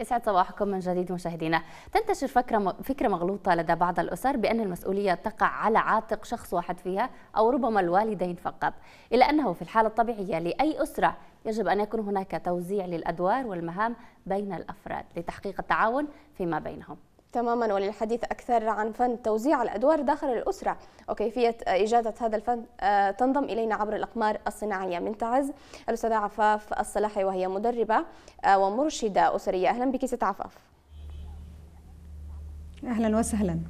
يسعد صباحكم من جديد مشاهدينا تنتشر فكرة, فكرة مغلوطة لدى بعض الأسر بأن المسؤولية تقع على عاتق شخص واحد فيها أو ربما الوالدين فقط إلا أنه في الحالة الطبيعية لأي أسرة يجب أن يكون هناك توزيع للأدوار والمهام بين الأفراد لتحقيق التعاون فيما بينهم تماما وللحديث أكثر عن فن توزيع الأدوار داخل الأسرة وكيفية إجادة هذا الفن آه، تنضم إلينا عبر الأقمار الصناعية من تعز الأستاذة عفاف الصلاحي وهي مدربة آه، ومرشدة أسرية أهلا بك ست عفاف أهلا وسهلا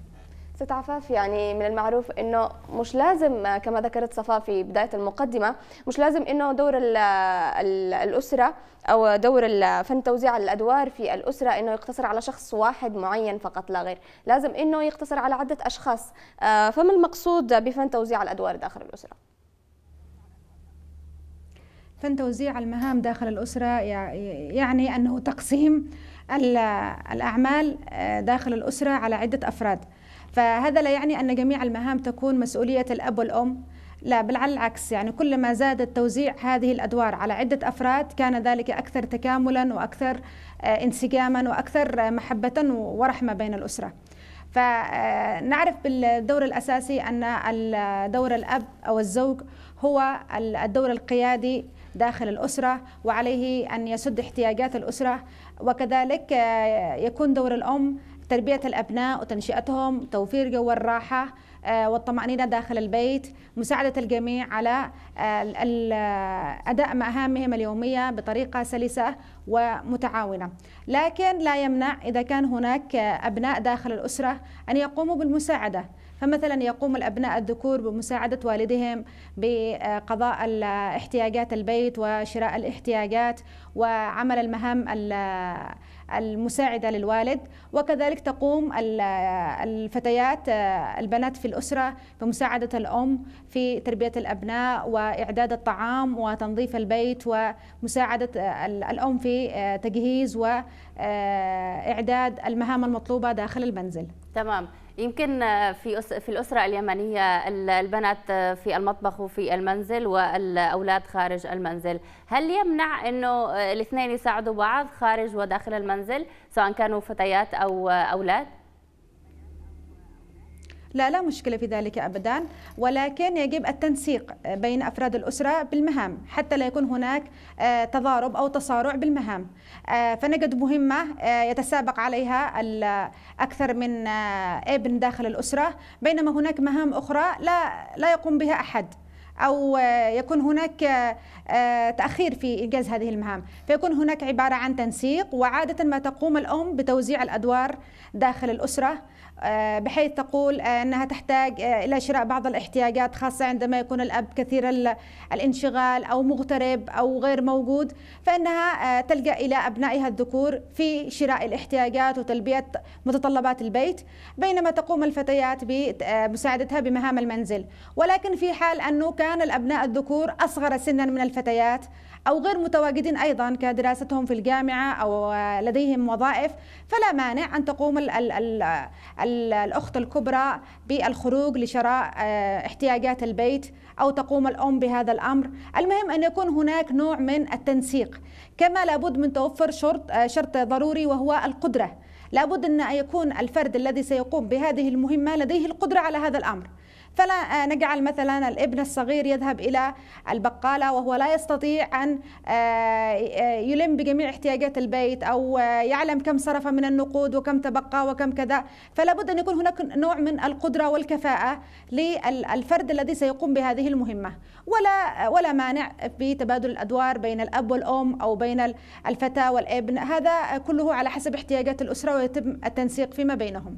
ست عفاف يعني من المعروف انه مش لازم كما ذكرت صفاء في بدايه المقدمه مش لازم انه دور الـ الـ الاسره او دور فن توزيع الادوار في الاسره انه يقتصر على شخص واحد معين فقط لا غير لازم انه يقتصر على عده اشخاص آه، فما المقصود بفن توزيع الادوار داخل الاسره فن توزيع المهام داخل الاسره يعني انه تقسيم الاعمال آه، داخل الاسره على عده افراد فهذا لا يعني أن جميع المهام تكون مسؤولية الأب والأم لا بل على العكس يعني كلما زاد توزيع هذه الأدوار على عدة أفراد كان ذلك أكثر تكاملا وأكثر آه، انسجاما وأكثر آه، محبة ورحمة بين الأسرة فنعرف آه، بالدور الأساسي أن دور الأب أو الزوج هو الدور القيادي داخل الأسرة وعليه أن يسد احتياجات الأسرة وكذلك يكون دور الأم تربية الأبناء وتنشئتهم توفير جو الراحة آه، والطمأنينة داخل البيت مساعدة الجميع على آه، آه، أداء مهامهم اليومية بطريقة سلسة ومتعاونة لكن لا يمنع إذا كان هناك أبناء داخل الأسرة أن يقوموا بالمساعدة فمثلا يقوم الأبناء الذكور بمساعدة والدهم بقضاء احتياجات البيت وشراء الاحتياجات وعمل المهام المساعدة للوالد وكذلك تقوم الفتيات البنات في الأسرة بمساعدة الأم في تربية الأبناء وإعداد الطعام وتنظيف البيت ومساعدة الأم في تجهيز وإعداد المهام المطلوبة داخل المنزل تمام يمكن في في الاسره اليمنيه البنات في المطبخ وفي المنزل والاولاد خارج المنزل، هل يمنع انه الاثنين يساعدوا بعض خارج وداخل المنزل سواء كانوا فتيات او اولاد؟ لا لا مشكلة في ذلك أبدا ولكن يجب التنسيق بين أفراد الأسرة بالمهام حتى لا يكون هناك آه، تضارب أو تصارع بالمهام آه، فنجد مهمة آه، يتسابق عليها أكثر من ابن داخل الأسرة بينما هناك مهام أخرى لا, لا يقوم بها أحد أو يكون هناك تأخير في إنجاز هذه المهام فيكون هناك عبارة عن تنسيق وعادة ما تقوم الأم بتوزيع الأدوار داخل الأسرة آه، بحيث تقول آه، أنها تحتاج آه، إلى شراء بعض الاحتياجات خاصة عندما يكون الأب كثير الانشغال أو مغترب أو غير موجود فإنها تلجأ إلى أبنائها الذكور في شراء الاحتياجات وتلبية متطلبات البيت بينما تقوم الفتيات بمساعدتها بمهام المنزل ولكن في حال أنه كان الأبناء الذكور أصغر سنا من الفتيات أو غير متواجدين أيضا كدراستهم في الجامعة أو لديهم وظائف فلا مانع أن تقوم الـ الـ الـ الـ الأخت الكبرى بالخروج لشراء آه، احتياجات البيت أو تقوم الأم بهذا الأمر المهم أن يكون هناك نوع من التنسيق كما لابد من توفر شرط آه، شرط ضروري وهو القدرة لابد أن يكون الفرد الذي سيقوم بهذه المهمة لديه القدرة على هذا الأمر فلا آه، نجعل مثلا الابن الصغير يذهب إلى البقالة وهو لا يستطيع أن آه، آه، يلم بجميع احتياجات البيت أو يعلم كم صرف من النقود وكم تبقى وكم كذا فلا بد أن يكون هناك نوع من القدرة والكفاءة للفرد الذي سيقوم بهذه المهمة ولا ولا مانع في تبادل الأدوار بين الأب والأم أو بين الفتاه والابن هذا كله على حسب احتياجات الأسرة ويتم التنسيق فيما بينهم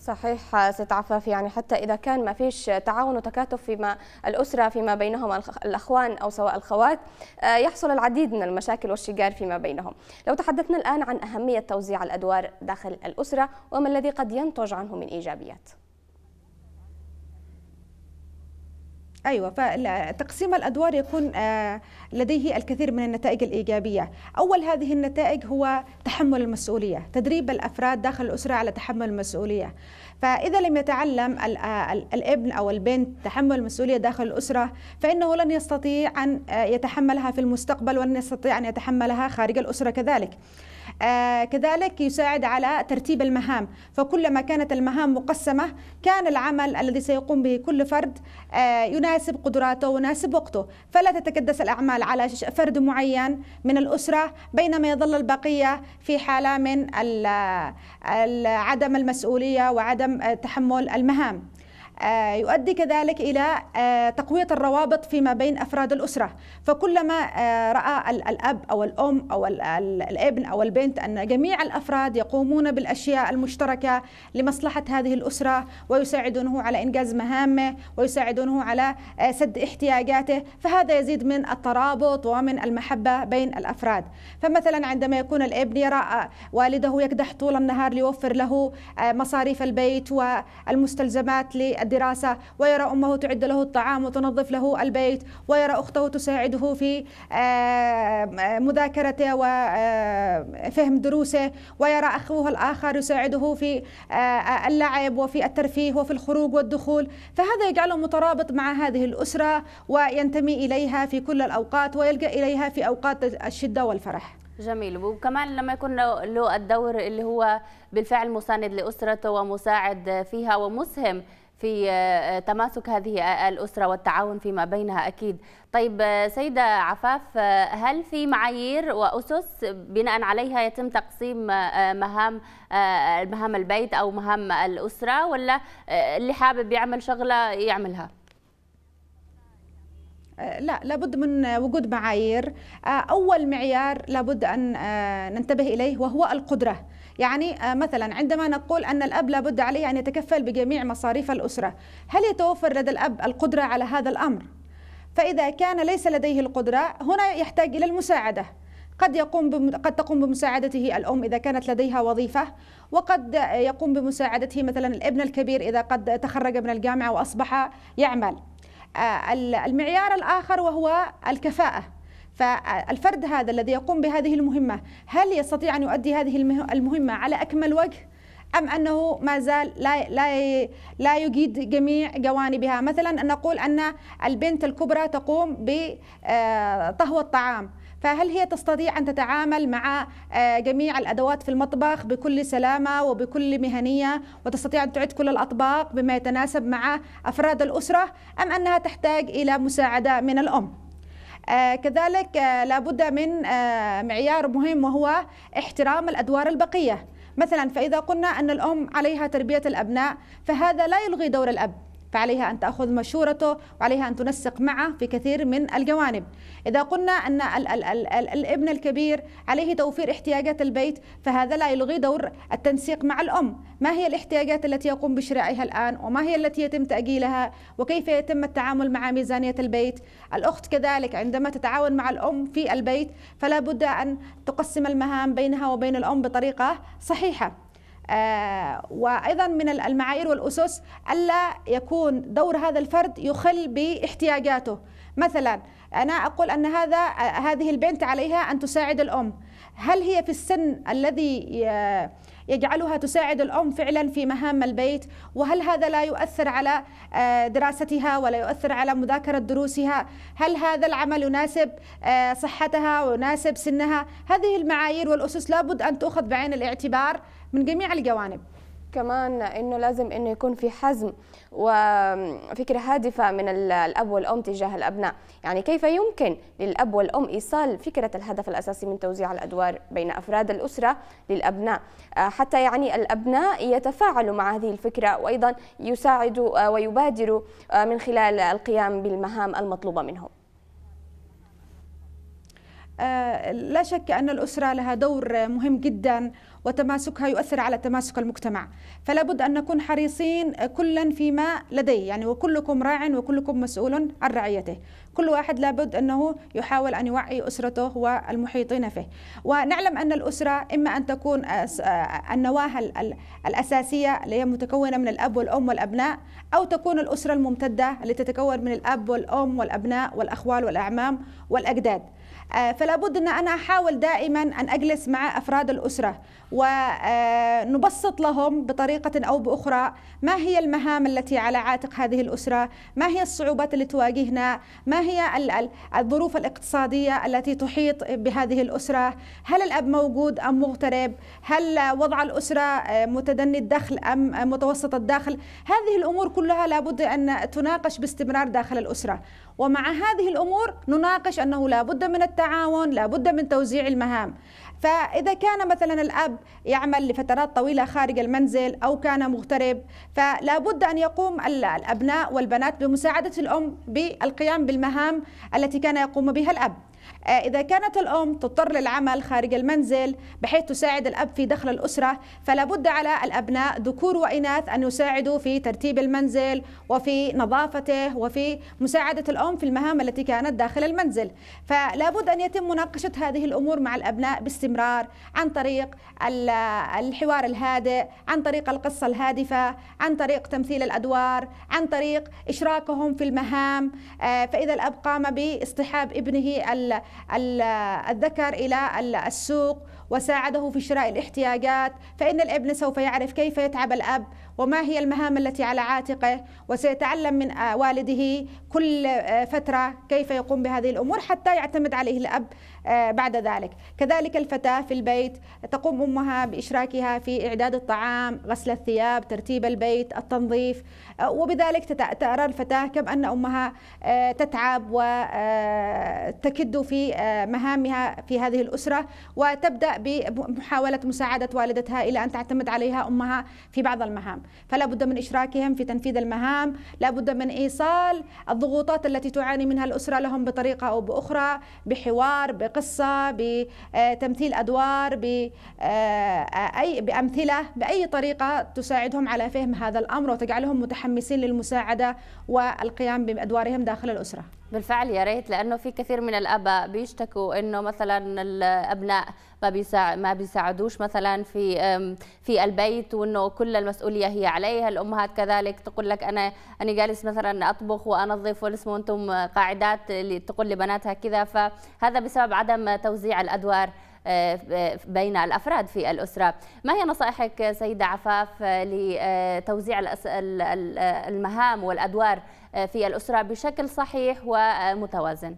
صحيح ست عفاف يعني حتى إذا كان ما فيش تعاون وتكاتف فيما الأسرة فيما بينهم الأخوان أو سواء الخوات آه، يحصل العديد من المشاكل والشجار فيما بينهم لو تحدثنا الآن عن أهمية توزيع الأدوار داخل الأسرة وما الذي قد ينتج عنه من إيجابيات ايوه فتقسيم الادوار يكون آه، لديه الكثير من النتائج الايجابيه، اول هذه النتائج هو تحمل المسؤوليه، تدريب الافراد داخل الاسره على تحمل المسؤوليه، فاذا لم يتعلم آه، الابن او البنت تحمل المسؤوليه داخل الاسره فانه لن يستطيع ان آه، يتحملها في المستقبل ولن يستطيع ان يتحملها خارج الاسره كذلك. آه، كذلك يساعد على ترتيب المهام فكلما كانت المهام مقسمة كان العمل الذي سيقوم به كل فرد آه، يناسب قدراته ويناسب وقته فلا تتكدس الأعمال على فرد معين من الأسرة بينما يظل البقية في حالة من عدم المسؤولية وعدم آه، تحمل المهام آه، يؤدي كذلك الى آه، تقويه الروابط فيما بين افراد الاسره، فكلما آه، راى الاب او الام او الابن او البنت ان جميع الافراد يقومون بالاشياء المشتركه لمصلحه هذه الاسره ويساعدونه على انجاز مهامه ويساعدونه على سد احتياجاته، فهذا يزيد من الترابط ومن المحبه بين الافراد، فمثلا عندما يكون الابن يرى والده يكدح طول النهار ليوفر له مصاريف البيت والمستلزمات الدراسة ويرى أمه تعد له الطعام وتنظف له البيت ويرى أخته تساعده في آه، مذاكرته وفهم آه، دروسه ويرى أخوه الآخر يساعده في آه، اللعب وفي الترفيه وفي الخروج والدخول فهذا يجعله مترابط مع هذه الأسرة وينتمي إليها في كل الأوقات ويلجأ إليها في أوقات الشدة والفرح جميل وكمان لما يكون له الدور اللي هو بالفعل مساند لأسرته ومساعد فيها ومسهم في آه، آه، تماسك هذه الأسرة والتعاون فيما بينها أكيد طيب آه، سيدة عفاف هل في معايير وأسس بناء عليها يتم تقسيم مهام مهام البيت أو مهام الأسرة ولا اللي حابب يعمل شغلة يعملها لا لابد من وجود معايير آه، أول معيار لابد أن آه، ننتبه إليه وهو القدرة يعني آه، مثلا عندما نقول أن الأب لابد عليه أن يتكفل بجميع مصاريف الأسرة هل يتوفر لدى الأب القدرة على هذا الأمر؟ فإذا كان ليس لديه القدرة هنا يحتاج إلى المساعدة قد يقوم بم... قد تقوم بمساعدته الام اذا كانت لديها وظيفه وقد يقوم بمساعدته مثلا الابن الكبير اذا قد تخرج من الجامعه واصبح يعمل آه، المعيار الآخر وهو الكفاءة فالفرد هذا الذي يقوم بهذه المهمة هل يستطيع أن يؤدي هذه المهمة على أكمل وجه؟ أم أنه ما زال لا لا لا يجيد جميع جوانبها مثلا أن نقول أن البنت الكبرى تقوم بطهو الطعام فهل هي تستطيع أن تتعامل مع آه، جميع الأدوات في المطبخ بكل سلامة وبكل مهنية وتستطيع أن تعد كل الأطباق بما يتناسب مع أفراد الأسرة أم أنها تحتاج إلى مساعدة من الأم؟ آه، كذلك آه، لابد من معيار مهم وهو احترام الادوار البقيه مثلا فاذا قلنا ان الام عليها تربيه الابناء فهذا لا يلغي دور الاب فعليها أن تأخذ مشورته وعليها أن تنسق معه في كثير من الجوانب إذا قلنا أن ال ال ال الـ الابن الكبير عليه توفير احتياجات البيت فهذا لا يلغي دور التنسيق مع الأم ما هي الاحتياجات التي يقوم بشرائها الآن وما هي التي يتم تأجيلها وكيف يتم التعامل مع ميزانية البيت الأخت كذلك عندما تتعاون مع الأم في البيت فلا بد أن تقسم المهام بينها وبين الأم بطريقة صحيحة آه، وايضا من المعايير والاسس الا يكون دور هذا الفرد يخل باحتياجاته مثلا انا اقول ان هذا آه، هذه البنت عليها ان تساعد الام هل هي في السن الذي آه، يجعلها تساعد الأم فعلا في مهام البيت وهل هذا لا يؤثر على آه، دراستها ولا يؤثر على مذاكرة دروسها هل هذا العمل يناسب آه، صحتها ويناسب سنها هذه المعايير والأسس لابد أن تؤخذ بعين الاعتبار من جميع الجوانب كمان انه لازم انه يكون في حزم وفكره هادفه من الاب والام تجاه الابناء يعني كيف يمكن للاب والام ايصال فكره الهدف الاساسي من توزيع الادوار بين افراد الاسره للابناء آه، حتى يعني الابناء يتفاعلوا مع هذه الفكره وايضا يساعدوا آه، ويبادروا آه، من خلال القيام بالمهام المطلوبه منهم آه، لا شك أن الأسرة لها دور مهم جدا وتماسكها يؤثر على تماسك المجتمع فلا بد أن نكون حريصين كلا فيما لديه يعني وكلكم راع وكلكم مسؤول عن رعيته كل واحد لابد أنه يحاول أن يوعي أسرته والمحيطين فيه ونعلم أن الأسرة إما أن تكون آه، النواة الأساسية اللي هي متكونة من الأب والأم والأبناء أو تكون الأسرة الممتدة اللي تتكون من الأب والأم والأبناء والأخوال والأعمام والأجداد آه، فلا بد ان انا احاول دائما ان اجلس مع افراد الاسره ونبسط آه، لهم بطريقه او باخرى ما هي المهام التي على عاتق هذه الاسره ما هي الصعوبات اللي تواجهنا ما هي الظروف الاقتصاديه التي تحيط بهذه الاسره هل الاب موجود ام مغترب هل وضع الاسره آه، متدني الدخل ام متوسط الدخل هذه الامور كلها لابد ان تناقش باستمرار داخل الاسره ومع هذه الأمور نناقش أنه لا بد من التعاون لا بد من توزيع المهام فإذا كان مثلا الأب يعمل لفترات طويلة خارج المنزل أو كان مغترب فلا بد أن يقوم الأبناء والبنات بمساعدة الأم بالقيام بالمهام التي كان يقوم بها الأب آه، إذا كانت الأم تضطر للعمل خارج المنزل بحيث تساعد الأب في دخل الأسرة فلا بد على الأبناء ذكور وإناث أن يساعدوا في ترتيب المنزل وفي نظافته وفي مساعدة الأم في المهام التي كانت داخل المنزل فلا بد أن يتم مناقشة هذه الأمور مع الأبناء باستمرار عن طريق الحوار الهادئ عن طريق القصة الهادفة عن طريق تمثيل الأدوار عن طريق إشراكهم في المهام آه، فإذا الأب قام باصطحاب ابنه الذكر إلى السوق وساعده في شراء الاحتياجات فإن الابن سوف يعرف كيف يتعب الأب وما هي المهام التي على عاتقه وسيتعلم من آه، والده كل آه، فترة كيف يقوم بهذه الأمور حتى يعتمد عليه الأب آه، بعد ذلك كذلك الفتاة في البيت تقوم أمها بإشراكها في إعداد الطعام غسل الثياب ترتيب البيت التنظيف آه، وبذلك ترى الفتاة كم أن أمها آه، تتعب وتكد في مهامها في هذه الأسرة وتبدأ بمحاولة مساعدة والدتها إلى أن تعتمد عليها أمها في بعض المهام فلا بد من إشراكهم في تنفيذ المهام لا بد من إيصال الضغوطات التي تعاني منها الأسرة لهم بطريقة أو بأخرى بحوار بقصه بتمثيل آه، ادوار باي آه، آه، بامثله باي طريقه تساعدهم على فهم هذا الامر وتجعلهم متحمسين للمساعده والقيام بادوارهم داخل الاسره بالفعل يا ريت لانه في كثير من الاباء بيشتكوا انه مثلا الابناء ما بيساع ما بيساعدوش مثلا في في البيت وانه كل المسؤوليه هي عليها الامهات كذلك تقول لك انا انا جالس مثلا اطبخ وانظف والاسم وانتم قاعدات اللي تقول لبناتها كذا فهذا بسبب عدم توزيع الادوار آه، آه، بين الافراد في الاسره ما هي نصائحك سيده عفاف لتوزيع آه، المهام والادوار في الأسرة بشكل صحيح ومتوازن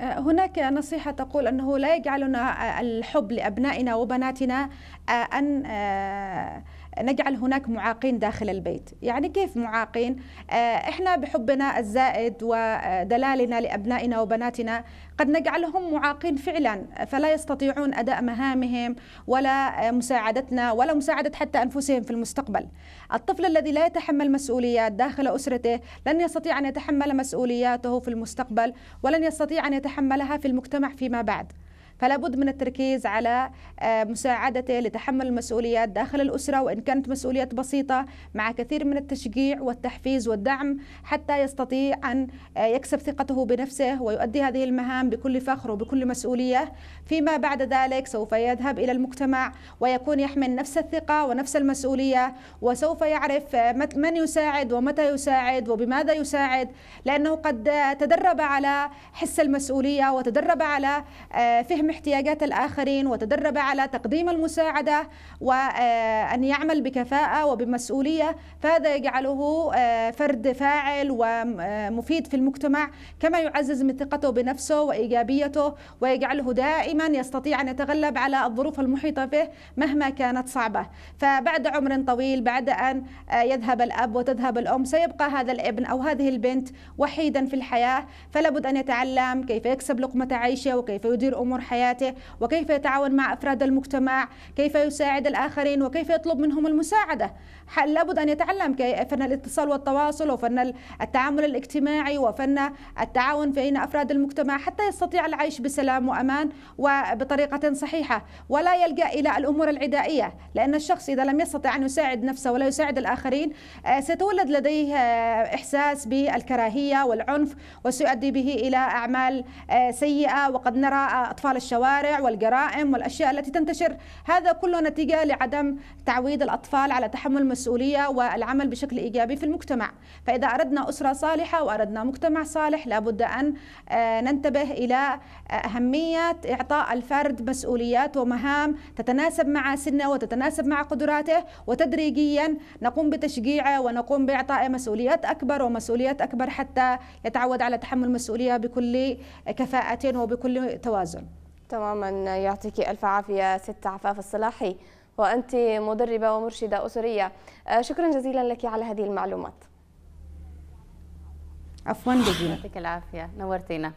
أه، هناك نصيحة تقول أنه لا يجعلنا الحب لأبنائنا وبناتنا أه، أن أه، نجعل هناك معاقين داخل البيت يعني كيف معاقين آه، احنا بحبنا الزائد ودلالنا لابنائنا وبناتنا قد نجعلهم معاقين فعلا فلا يستطيعون اداء مهامهم ولا مساعدتنا ولا مساعده حتى انفسهم في المستقبل الطفل الذي لا يتحمل مسؤوليات داخل اسرته لن يستطيع ان يتحمل مسؤولياته في المستقبل ولن يستطيع ان يتحملها في المجتمع فيما بعد فلا بد من التركيز على آه، مساعدته لتحمل المسؤوليات داخل الأسرة وإن كانت مسؤوليات بسيطة مع كثير من التشجيع والتحفيز والدعم حتى يستطيع أن آه، يكسب ثقته بنفسه ويؤدي هذه المهام بكل فخر وبكل مسؤولية فيما بعد ذلك سوف يذهب إلى المجتمع ويكون يحمل نفس الثقة ونفس المسؤولية وسوف يعرف آه، من يساعد ومتى يساعد وبماذا يساعد لأنه قد تدرب على حس المسؤولية وتدرب على فهم فهم احتياجات الآخرين وتدرب على تقديم المساعدة وأن يعمل بكفاءة وبمسؤولية فهذا يجعله آه، فرد فاعل ومفيد في المجتمع كما يعزز من ثقته بنفسه وإيجابيته ويجعله دائما يستطيع أن يتغلب على الظروف المحيطة به مهما كانت صعبة فبعد عمر طويل بعد أن آه، يذهب الأب وتذهب الأم سيبقى هذا الابن أو هذه البنت وحيدا في الحياة فلابد أن يتعلم كيف يكسب لقمة عيشه وكيف يدير أمور حياته حياته وكيف يتعاون مع أفراد المجتمع كيف يساعد الآخرين وكيف يطلب منهم المساعدة لابد أن يتعلم فن الاتصال والتواصل وفن التعامل الاجتماعي وفن التعاون بين أفراد المجتمع حتى يستطيع العيش بسلام وأمان وبطريقة صحيحة ولا يلجأ إلى الأمور العدائية لأن الشخص إذا لم يستطع أن يساعد نفسه ولا يساعد الآخرين آه، سيتولد لديه آه، إحساس بالكراهية والعنف وسيؤدي به إلى أعمال آه، سيئة وقد نرى أطفال الشوارع والجرائم والأشياء التي تنتشر هذا كله نتيجة لعدم تعويد الأطفال على تحمل المسؤولية والعمل بشكل إيجابي في المجتمع فإذا أردنا أسرة صالحة وأردنا مجتمع صالح لابد أن آه، ننتبه إلى آه، أهمية إعطاء الفرد مسؤوليات ومهام تتناسب مع سنه وتتناسب مع قدراته وتدريجيا نقوم بتشجيعه ونقوم بإعطائه مسؤوليات أكبر ومسؤوليات أكبر حتى يتعود على تحمل المسؤولية بكل آه، كفاءة وبكل توازن تماما يعطيك ألف عافية ست عفاف الصلاحي وأنت مدربة ومرشدة أسرية آه، شكرا جزيلا لك على هذه المعلومات عفوا جزيلا يعطيك العافية نورتينا